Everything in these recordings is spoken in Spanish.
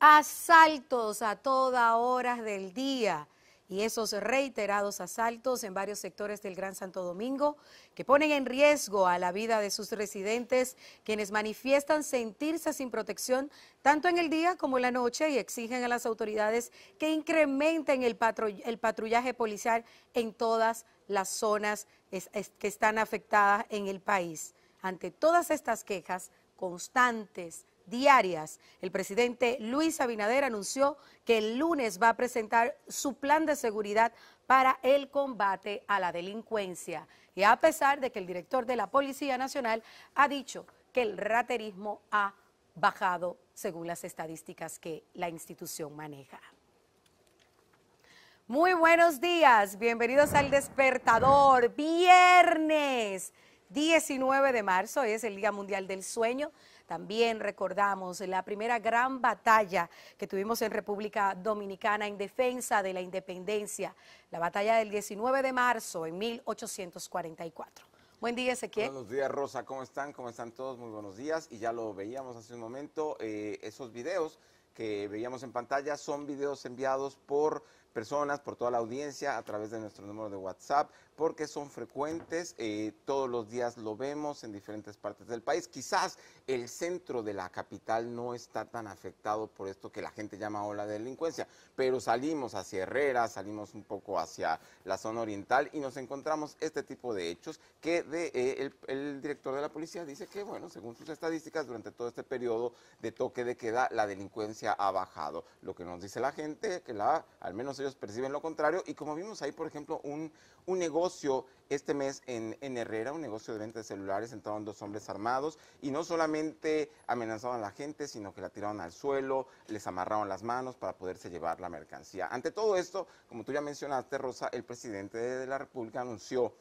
asaltos a toda hora del día y esos reiterados asaltos en varios sectores del Gran Santo Domingo que ponen en riesgo a la vida de sus residentes, quienes manifiestan sentirse sin protección tanto en el día como en la noche y exigen a las autoridades que incrementen el, patrullaje policial en todas las zonas que están afectadas en el país. Ante todas estas quejas constantes, diarias. El presidente Luis Abinader anunció que el lunes va a presentar su plan de seguridad para el combate a la delincuencia. Y a pesar de que el director de la Policía Nacional ha dicho que el raterismo ha bajado según las estadísticas que la institución maneja. Muy buenos días, bienvenidos al despertador. Viernes 19 de marzo es el Día Mundial del Sueño. También recordamos la primera gran batalla que tuvimos en República Dominicana en defensa de la independencia, la batalla del 19 de marzo en 1844. Buen día, Ezequiel. Buenos días, Rosa. ¿Cómo están? ¿Cómo están todos? Muy buenos días. Y ya lo veíamos hace un momento, eh, esos videos que veíamos en pantalla son videos enviados por personas, por toda la audiencia, a través de nuestro número de WhatsApp porque son frecuentes, eh, todos los días lo vemos en diferentes partes del país. Quizás el centro de la capital no está tan afectado por esto que la gente llama ola la delincuencia, pero salimos hacia Herrera, salimos un poco hacia la zona oriental y nos encontramos este tipo de hechos que eh, el, director de la policía dice que, bueno, según sus estadísticas, durante todo este periodo de toque de queda, la delincuencia ha bajado. Lo que nos dice la gente, que la, al menos ellos perciben lo contrario, y como vimos ahí, por ejemplo, un, un negocio este mes en, en, Herrera, un negocio de venta de celulares, entraron dos hombres armados y no solamente amenazaron a la gente, sino que la tiraron al suelo, les amarraron las manos para poderse llevar la mercancía. Ante todo esto, como tú ya mencionaste, Rosa, el presidente de la República anunció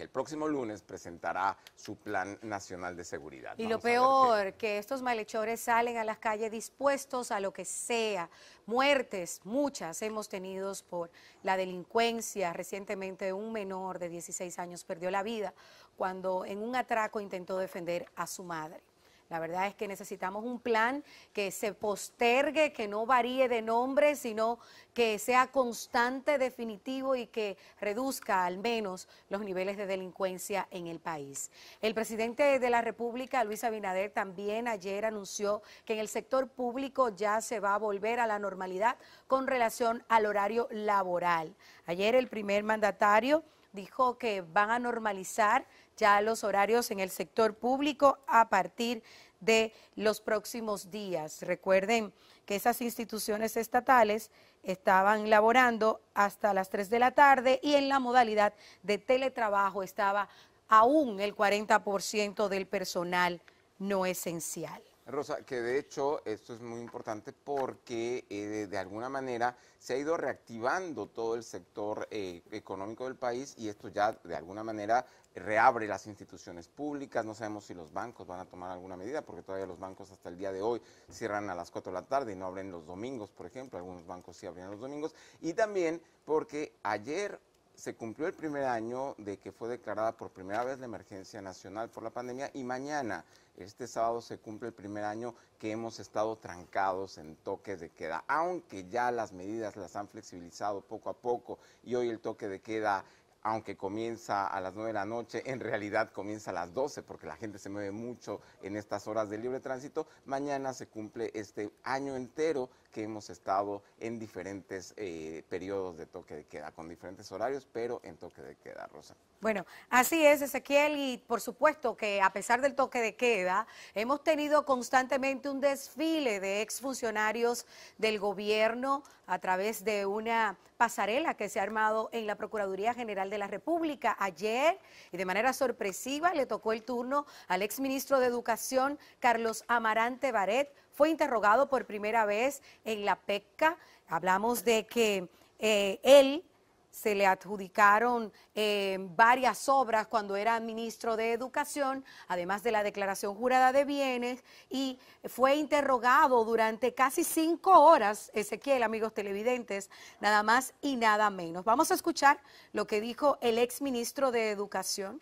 el próximo lunes presentará su Plan Nacional de Seguridad. Y lo peor, que estos malhechores salen a las calles dispuestos a lo que sea. Muertes, muchas hemos tenido por la delincuencia. Recientemente un menor de 16 años perdió la vida cuando en un atraco intentó defender a su madre. La verdad es que necesitamos un plan que se postergue, que no varíe de nombre, sino que sea constante, definitivo y que reduzca al menos los niveles de delincuencia en el país. El presidente de la República, Luis Abinader, también ayer anunció que en el sector público ya se va a volver a la normalidad con relación al horario laboral. Ayer el primer mandatario dijo que van a normalizar ya los horarios en el sector público a partir de los próximos días. Recuerden que esas instituciones estatales estaban laborando hasta las 3 de la tarde y en la modalidad de teletrabajo estaba aún el 40% del personal no esencial. Rosa, que de hecho esto es muy importante porque eh, de, alguna manera se ha ido reactivando todo el sector eh, económico del país y esto ya de alguna manera reabre las instituciones públicas, no sabemos si los bancos van a tomar alguna medida, porque todavía los bancos hasta el día de hoy cierran a las 4 de la tarde y no abren los domingos, por ejemplo, algunos bancos sí abren los domingos, y también porque ayer se cumplió el primer año de que fue declarada por primera vez la emergencia nacional por la pandemia y mañana, este sábado, se cumple el primer año que hemos estado trancados en toques de queda, aunque ya las medidas las han flexibilizado poco a poco y hoy el toque de queda aunque comienza a las 9 de la noche, en realidad comienza a las 12 porque la gente se mueve mucho en estas horas de libre tránsito. Mañana se cumple este año entero que hemos estado en diferentes eh, periodos de toque de queda, con diferentes horarios, pero en toque de queda, Rosa. Bueno, así es, Ezequiel, y por supuesto que a pesar del toque de queda, hemos tenido constantemente un desfile de exfuncionarios del gobierno a través de una pasarela que se ha armado en la Procuraduría General de la República ayer y de manera sorpresiva le tocó el turno al exministro de Educación, Carlos Amarante Baret fue interrogado por primera vez en la PECA. Hablamos de que eh, él se le adjudicaron eh, varias obras cuando era ministro de Educación, además de la declaración jurada de bienes, y fue interrogado durante casi cinco horas, Ezequiel, amigos televidentes, nada más y nada menos. Vamos a escuchar lo que dijo el ex ministro de Educación.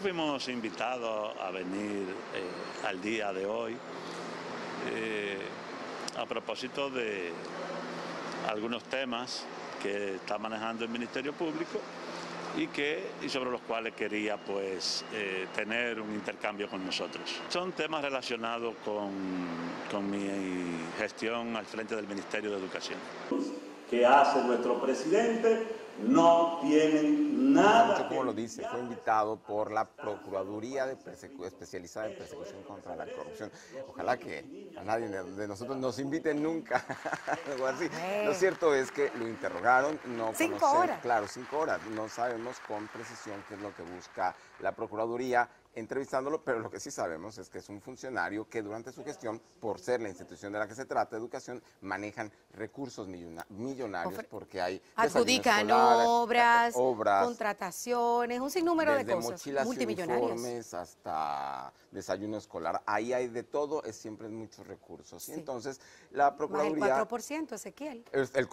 Fuimos invitados a venir eh, al día de hoy eh, a propósito de algunos temas que está manejando el Ministerio Público y, que, y sobre los cuales quería pues, eh, tener un intercambio con nosotros. Son temas relacionados con, mi gestión al frente del Ministerio de Educación. ¿Qué hace nuestro presidente no tienen nada. como lo dice, fue invitado por la Procuraduría de especializada en persecución contra la corrupción. Ojalá que a nadie de nosotros nos invite nunca. algo así. Lo cierto es que lo interrogaron, no cinco horas. Claro, cinco horas. No sabemos con precisión qué es lo que busca la Procuraduría entrevistándolo, pero lo que sí sabemos es que es un funcionario que durante su gestión, por ser la institución de la que se trata, educación, manejan recursos millonarios porque hay... Adjudican obras, contrataciones, un sinnúmero de cosas. Mochilas hasta desayuno escolar. Ahí hay de todo, es siempre muchos recursos. Y entonces la Procuraduría... 4%, Ezequiel.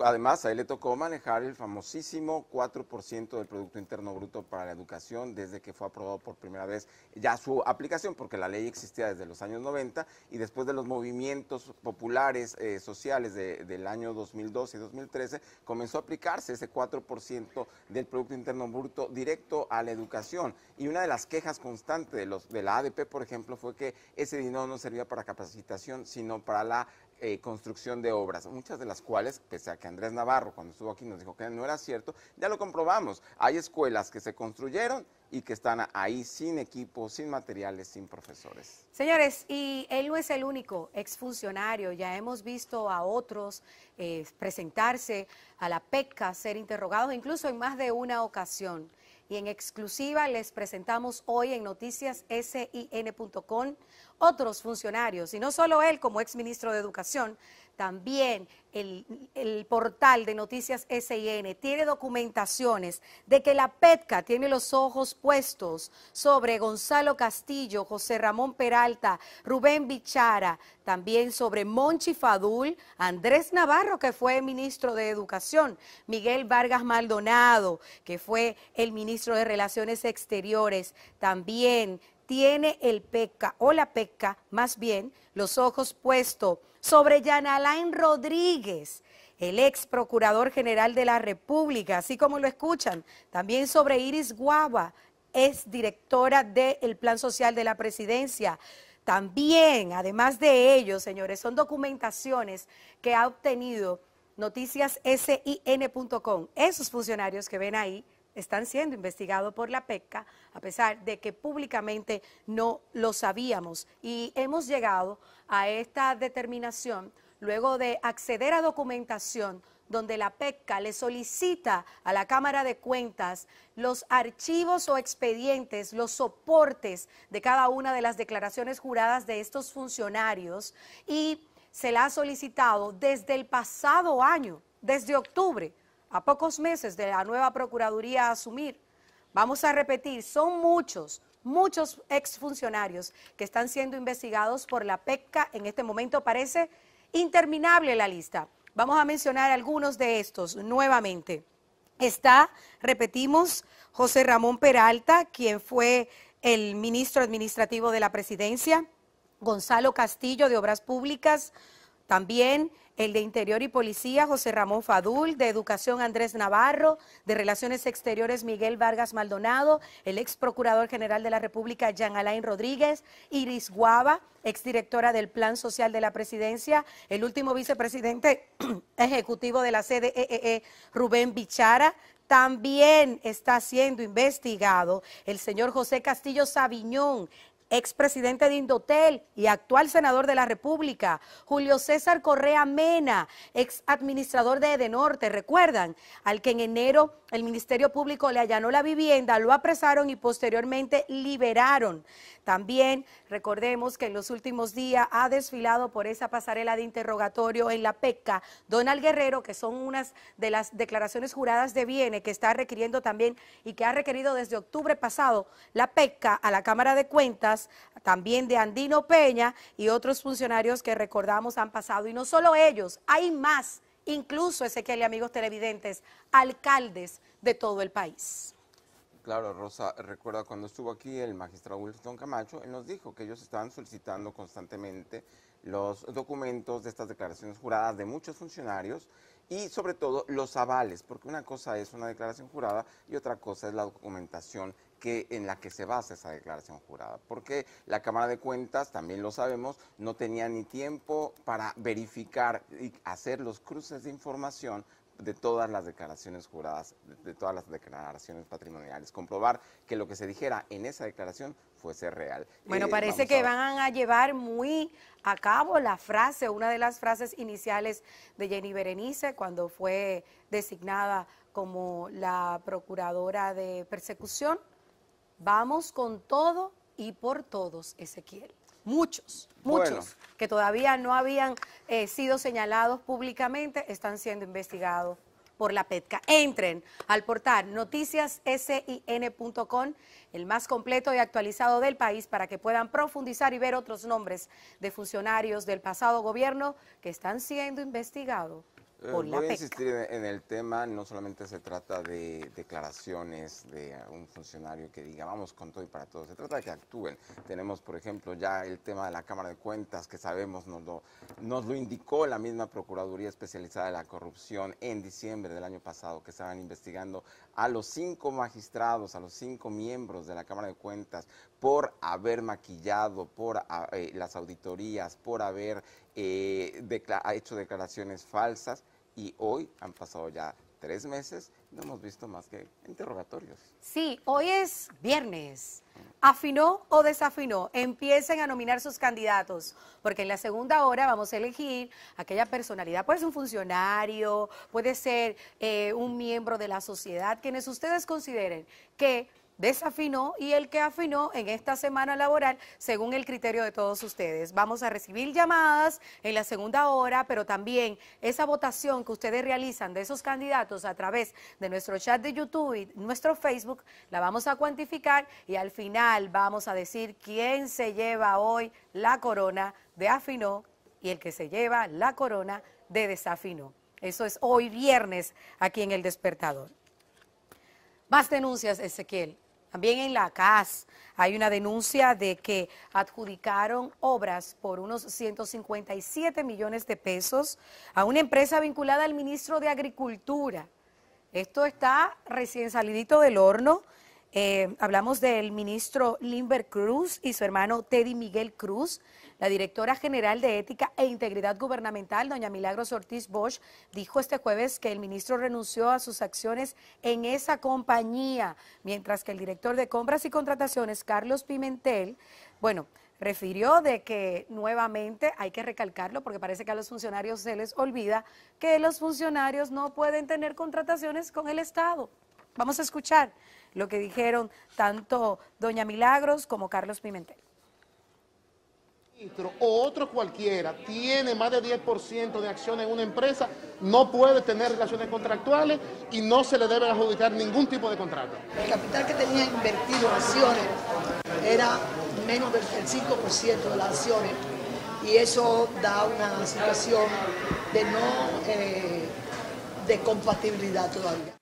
además, a él le tocó manejar el famosísimo 4% del Producto Interno Bruto para la Educación desde que fue aprobado por primera vez ya su aplicación, porque la ley existía desde los años 90 y después de los movimientos populares eh, sociales del año 2012 y 2013, comenzó a aplicarse ese 4% del Producto Interno Bruto directo a la educación. Y una de las quejas constantes de, los, de la ADP, por ejemplo, fue que ese dinero no servía para capacitación, sino para la eh, construcción de obras, muchas de las cuales, pese a que Andrés Navarro cuando estuvo aquí nos dijo que no era cierto, ya lo comprobamos. Hay escuelas que se construyeron y que están ahí sin equipo, sin materiales, sin profesores. Señores, y él no es el único exfuncionario, ya hemos visto a otros eh, presentarse a la PECA, ser interrogados incluso en más de una ocasión. Y en exclusiva les presentamos hoy en Noticias SIN.com otros funcionarios, y no solo él como exministro de Educación, también el, portal de Noticias SIN tiene documentaciones de que la PETCA tiene los ojos puestos sobre Gonzalo Castillo, José Ramón Peralta, Rubén Bichara, también sobre Monchi Fadul, Andrés Navarro, que fue ministro de Educación, Miguel Vargas Maldonado, que fue el ministro de Relaciones Exteriores, también tiene el PECA o la PECA, más bien, los ojos puestos sobre Yanalain Rodríguez, el ex procurador general de la República, así como lo escuchan, también sobre Iris Guava, es directora del Plan Social de la Presidencia. También, además de ello, señores, son documentaciones que ha obtenido Noticias SIN.com. Esos funcionarios que ven ahí están siendo investigados por la PECA, a pesar de que públicamente no lo sabíamos. Y hemos llegado a esta determinación luego de acceder a documentación donde la PECA le solicita a la Cámara de Cuentas los archivos o expedientes, los soportes de cada una de las declaraciones juradas de estos funcionarios y se la ha solicitado desde el pasado año, desde octubre a pocos meses de la nueva Procuraduría asumir. Vamos a repetir, son muchos, muchos exfuncionarios que están siendo investigados por la PECA. En este momento parece interminable la lista. Vamos a mencionar algunos de estos nuevamente. Está, repetimos, José Ramón Peralta, quien fue el ministro administrativo de la presidencia, Gonzalo Castillo de Obras Públicas, también el de Interior y Policía, José Ramón Fadul, de Educación, Andrés Navarro, de Relaciones Exteriores, Miguel Vargas Maldonado, el ex Procurador General de la República, Jean Alain Rodríguez, Iris Guava, Directora del Plan Social de la Presidencia, el último vicepresidente ejecutivo de la Sede, e e, Rubén Bichara, también está siendo investigado el señor José Castillo Sabiñón, expresidente de Indotel y actual senador de la República, Julio César Correa Mena, ex administrador de Edenorte, recuerdan, al que en enero el Ministerio Público le allanó la vivienda, lo apresaron y posteriormente liberaron. También recordemos que en los últimos días ha desfilado por esa pasarela de interrogatorio en la PECA Donald Guerrero, que son unas de las declaraciones juradas de bienes que está requiriendo también y que ha requerido desde octubre pasado la PECA a la Cámara de Cuentas también de Andino Peña y otros funcionarios que recordamos han pasado. Y no solo ellos, hay más, incluso Ezequiel y amigos televidentes, alcaldes de todo el país. Claro, Rosa, recuerda cuando estuvo aquí el magistrado Wilson Camacho, él nos dijo que ellos estaban solicitando constantemente los documentos de estas declaraciones juradas de muchos funcionarios y sobre todo los avales, porque una cosa es una declaración jurada y otra cosa es la documentación que, en la que se basa esa declaración jurada, porque la Cámara de Cuentas, también lo sabemos, no tenía ni tiempo para verificar y hacer los cruces de información de todas las declaraciones juradas, de todas las declaraciones patrimoniales, comprobar que lo que se dijera en esa declaración fuese real. Bueno, eh, parece que van a llevar muy a cabo la frase, una de las frases iniciales de Jenny Berenice cuando fue designada como la procuradora de persecución Vamos con todo y por todos, Ezequiel. Muchos, muchos que todavía no habían eh, sido señalados públicamente están siendo investigados por la PETCA. Entren al portal noticiassin.com, el más completo y actualizado del país, para que puedan profundizar y ver otros nombres de funcionarios del pasado gobierno que están siendo investigados eh, voy a insistir en el tema, no solamente se trata de declaraciones de un funcionario que diga vamos con todo y para todo, se trata de que actúen. Tenemos, por ejemplo, ya el tema de la Cámara de Cuentas que sabemos nos lo, indicó la misma Procuraduría Especializada de la Corrupción en diciembre del año pasado, que estaban investigando a los cinco magistrados, a los cinco miembros de la Cámara de Cuentas por haber maquillado, por ah, eh, las auditorías, por haber eh, hecho declaraciones falsas y hoy han pasado ya tres meses, no hemos visto más que interrogatorios. Sí, hoy es viernes. ¿Afinó o desafinó? Empiecen a nominar sus candidatos, porque en la segunda hora vamos a elegir aquella personalidad. Puede ser un funcionario, puede ser eh, un miembro de la sociedad, quienes ustedes consideren que desafinó y el que afinó en esta semana laboral según el criterio de todos ustedes. Vamos a recibir llamadas en la segunda hora, pero también esa votación que ustedes realizan de esos candidatos a través de nuestro chat de YouTube y nuestro Facebook, la vamos a cuantificar y al final vamos a decir quién se lleva hoy la corona de afinó y el que se lleva la corona de desafinó. Eso es hoy viernes aquí en El Despertador. Más denuncias, Ezequiel. También en la CAS hay una denuncia de que adjudicaron obras por unos 157 millones de pesos a una empresa vinculada al ministro de Agricultura. Esto está recién salidito del horno. Eh, hablamos del ministro Limber Cruz y su hermano Teddy Miguel Cruz. La directora general de Ética e Integridad Gubernamental, doña Milagros Ortiz Bosch, dijo este jueves que el ministro renunció a sus acciones en esa compañía, mientras que el director de compras y contrataciones, Carlos Pimentel, bueno, refirió de que nuevamente hay que recalcarlo porque parece que a los funcionarios se les olvida que los funcionarios no pueden tener contrataciones con el Estado. Vamos a escuchar lo que dijeron tanto doña Milagros como Carlos Pimentel o otro cualquiera tiene más de 10% de acciones en una empresa, no puede tener relaciones contractuales y no se le debe adjudicar ningún tipo de contrato. El capital que tenía invertido en acciones era menos del 5% de las acciones y eso da una situación de no eh, de compatibilidad todavía.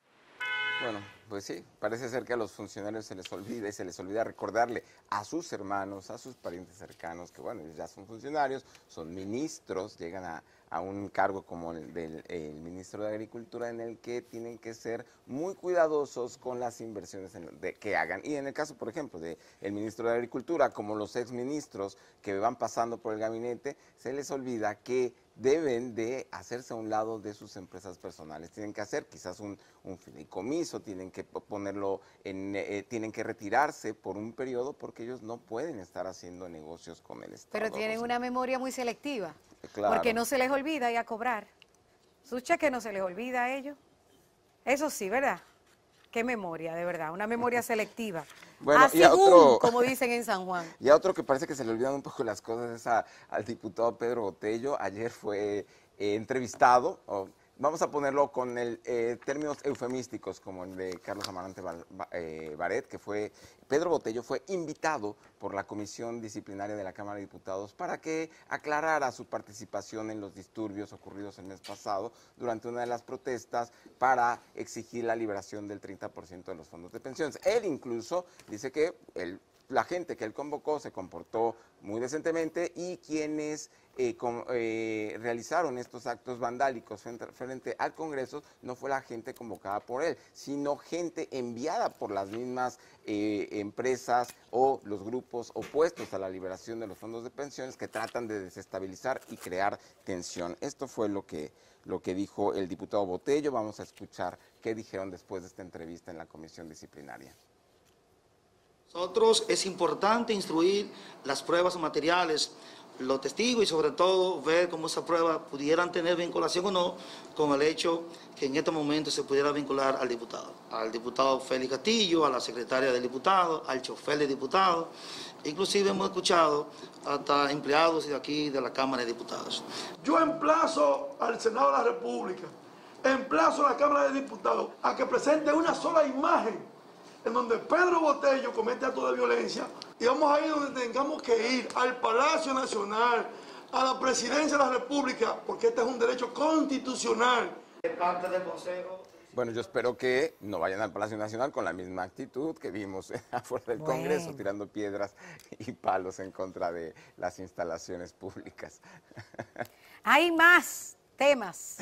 Bueno. Pues sí, parece ser que a los funcionarios se les olvida y se les olvida recordarle a sus hermanos, a sus parientes cercanos, que bueno, ya son funcionarios, son ministros, llegan a, un cargo como el del ministro de Agricultura en el que tienen que ser muy cuidadosos con las inversiones que hagan. Y en el caso, por ejemplo, del el ministro de Agricultura, como los exministros que van pasando por el gabinete, se les olvida que deben de hacerse a un lado de sus empresas personales. Tienen que hacer quizás un, un tienen que ponerlo en, eh, tienen que retirarse por un periodo porque ellos no pueden estar haciendo negocios con el Estado. Pero tienen una memoria muy selectiva, eh, porque no se les olvida ir a cobrar. ¿sucha que no se les olvida a ellos. Eso sí, ¿verdad? qué memoria, de verdad, una memoria selectiva. Bueno, Así y como dicen en San Juan. Y a otro que parece que se le olvidan un poco las cosas es al diputado Pedro Botello. Ayer fue eh, entrevistado, vamos a ponerlo con el, eh, términos eufemísticos como el de Carlos Amarante eh, Baret, que fue, Pedro Botello fue invitado por la Comisión Disciplinaria de la Cámara de Diputados para que aclarara su participación en los disturbios ocurridos el mes pasado durante una de las protestas para exigir la liberación del 30% de los fondos de pensiones. Él incluso dice que él la gente que él convocó se comportó muy decentemente y quienes eh, eh, realizaron estos actos vandálicos frente, al Congreso no fue la gente convocada por él, sino gente enviada por las mismas eh, empresas o los grupos opuestos a la liberación de los fondos de pensiones que tratan de desestabilizar y crear tensión. Esto fue lo lo que dijo el diputado Botello. Vamos a escuchar qué dijeron después de esta entrevista en la comisión disciplinaria. Nosotros es importante instruir las pruebas materiales, los testigos y sobre todo ver cómo esas pruebas pudieran tener vinculación o no con el hecho que en este momento se pudiera vincular al diputado, al diputado Félix Castillo, a la secretaria del diputado, al chofer del diputado, inclusive hemos escuchado hasta empleados de aquí de la Cámara de Diputados. Yo emplazo al Senado de la República, emplazo a la Cámara de Diputados a que presente una sola imagen en donde Pedro Botello comete actos de violencia y vamos a ir donde tengamos que ir, al Palacio Nacional, a la Presidencia de la República, porque este es un derecho constitucional. De Parte del Consejo. Bueno, yo espero que no vayan al Palacio Nacional con la misma actitud que vimos afuera del Congreso, tirando piedras y palos en contra de las instalaciones públicas. Hay más temas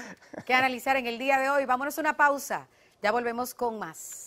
que analizar en el día de hoy. Vámonos a una pausa. Ya volvemos con más.